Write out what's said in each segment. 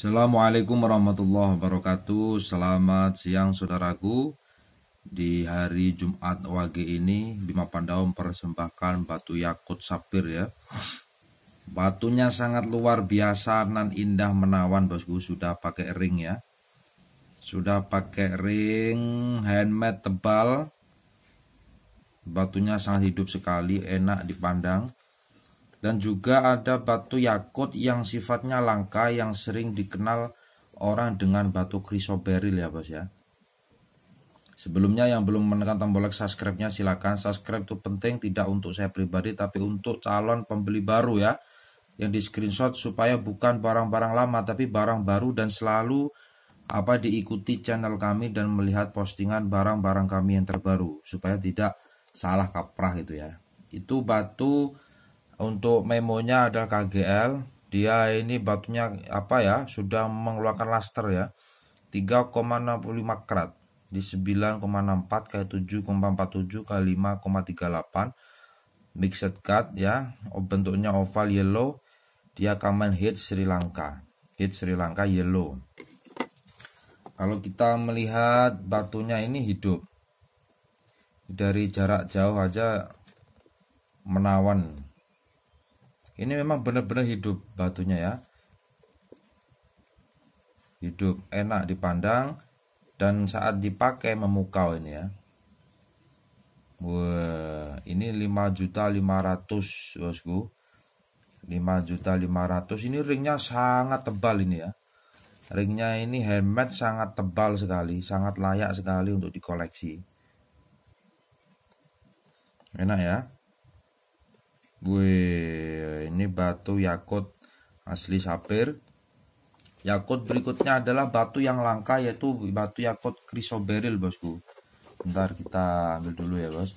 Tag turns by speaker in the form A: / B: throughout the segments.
A: Assalamualaikum warahmatullahi wabarakatuh Selamat siang saudaraku Di hari Jumat Wage ini Bima Pandau mempersembahkan batu yakut sapir ya Batunya sangat luar biasa nan indah menawan bosku Sudah pakai ring ya Sudah pakai ring handmade tebal Batunya sangat hidup sekali enak dipandang dan juga ada batu yakut yang sifatnya langka yang sering dikenal orang dengan batu krisoberil ya bos ya. Sebelumnya yang belum menekan tombol like subscribe-nya silahkan subscribe itu penting tidak untuk saya pribadi tapi untuk calon pembeli baru ya yang di screenshot supaya bukan barang-barang lama tapi barang baru dan selalu apa diikuti channel kami dan melihat postingan barang-barang kami yang terbaru supaya tidak salah kaprah gitu ya. Itu batu untuk memonya adalah KGL dia ini batunya apa ya sudah mengeluarkan laster ya 3,65 karat di 9,64 kali 7,47 kali 5,38 mixed cut ya bentuknya oval yellow dia kamen hit Sri Lanka hit Sri Lanka yellow kalau kita melihat batunya ini hidup dari jarak jauh aja menawan ini memang benar-benar hidup batunya ya. Hidup enak dipandang dan saat dipakai memukau ini ya. Wah, ini 5 juta 500 bosku. 5 juta 500 ini ringnya sangat tebal ini ya. Ringnya ini handmade sangat tebal sekali, sangat layak sekali untuk dikoleksi. Enak ya. Gue ini batu yakut asli sapir. Yakut berikutnya adalah batu yang langka yaitu batu yakut krisoberil bosku. Ntar kita ambil dulu ya bos.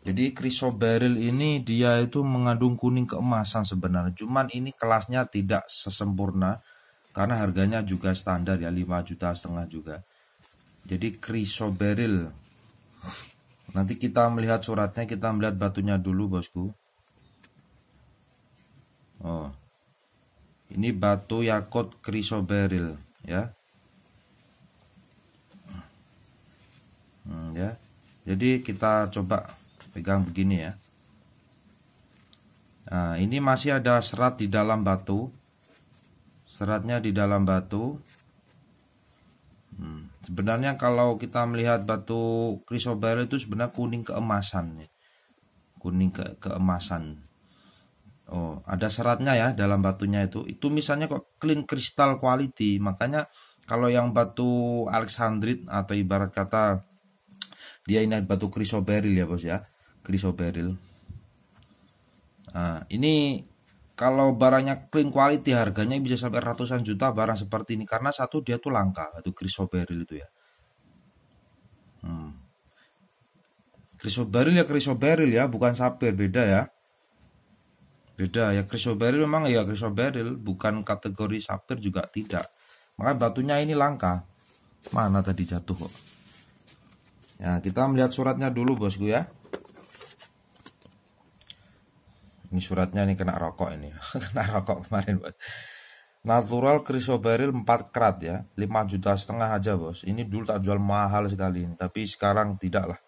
A: Jadi krisoberil ini dia itu mengandung kuning keemasan sebenarnya. Cuman ini kelasnya tidak sesempurna karena harganya juga standar ya 5 juta setengah juga. Jadi krisoberil. Nanti kita melihat suratnya, kita melihat batunya dulu bosku. Oh. Ini batu yakut krisoberil ya. Hmm, ya. Jadi kita coba pegang begini ya. Nah, ini masih ada serat di dalam batu. Seratnya di dalam batu. Hmm, sebenarnya kalau kita melihat batu krisoberil itu sebenarnya kuning keemasan. Ya. Kuning ke keemasan. Oh, ada seratnya ya dalam batunya itu. Itu misalnya kok clean crystal quality. Makanya kalau yang batu alexandrite atau ibarat kata dia ini batu krisoberil ya bos ya, krisoberil. Nah, ini kalau barangnya clean quality harganya bisa sampai ratusan juta barang seperti ini karena satu dia tuh langka batu krisoberil itu ya. Hmm. Krisoberil ya krisoberil ya, bukan sapir beda ya. Beda ya Chrysoberyl memang ya Chrysoberyl bukan kategori sapir juga tidak. Maka batunya ini langka. Mana tadi jatuh kok? Ya, kita melihat suratnya dulu bosku ya. Ini suratnya ini kena rokok ini. kena rokok kemarin bos. Natural Chrysoberyl 4 karat ya. 5 juta setengah aja bos. Ini dulu tak jual mahal sekali ini. Tapi sekarang tidak lah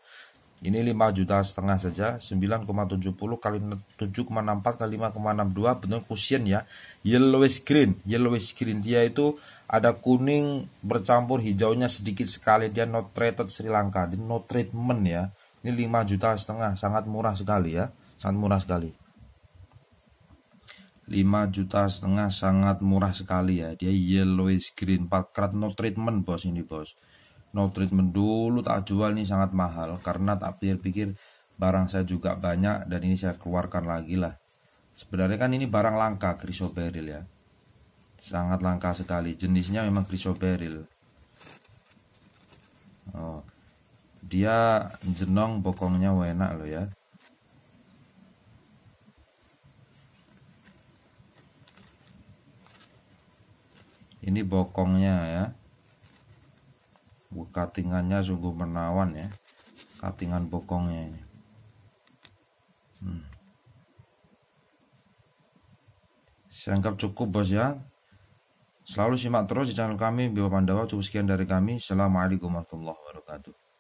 A: ini 5 juta setengah saja, 9,70 kali 7,64 kali 5,62 bentuk cushion ya. Yellowish green, yellowish green dia itu ada kuning bercampur hijaunya sedikit sekali dia not treated Sri Lanka, dia no treatment ya. Ini 5 juta setengah, sangat murah sekali ya, sangat murah sekali. 5 juta setengah sangat murah sekali ya. Dia yellowish green, pakrat no treatment bos ini bos no treatment dulu tak jual nih sangat mahal karena tak pikir-pikir barang saya juga banyak dan ini saya keluarkan lagi lah. Sebenarnya kan ini barang langka chrysoberyl ya. Sangat langka sekali. Jenisnya memang chrysoberyl. Oh. Dia jenong bokongnya enak loh ya. Ini bokongnya ya katingannya sungguh menawan ya katingan bokongnya ini hmm. saya anggap cukup bos ya selalu simak terus di channel kami Bima Pandawa cukup sekian dari kami Assalamualaikum warahmatullahi wabarakatuh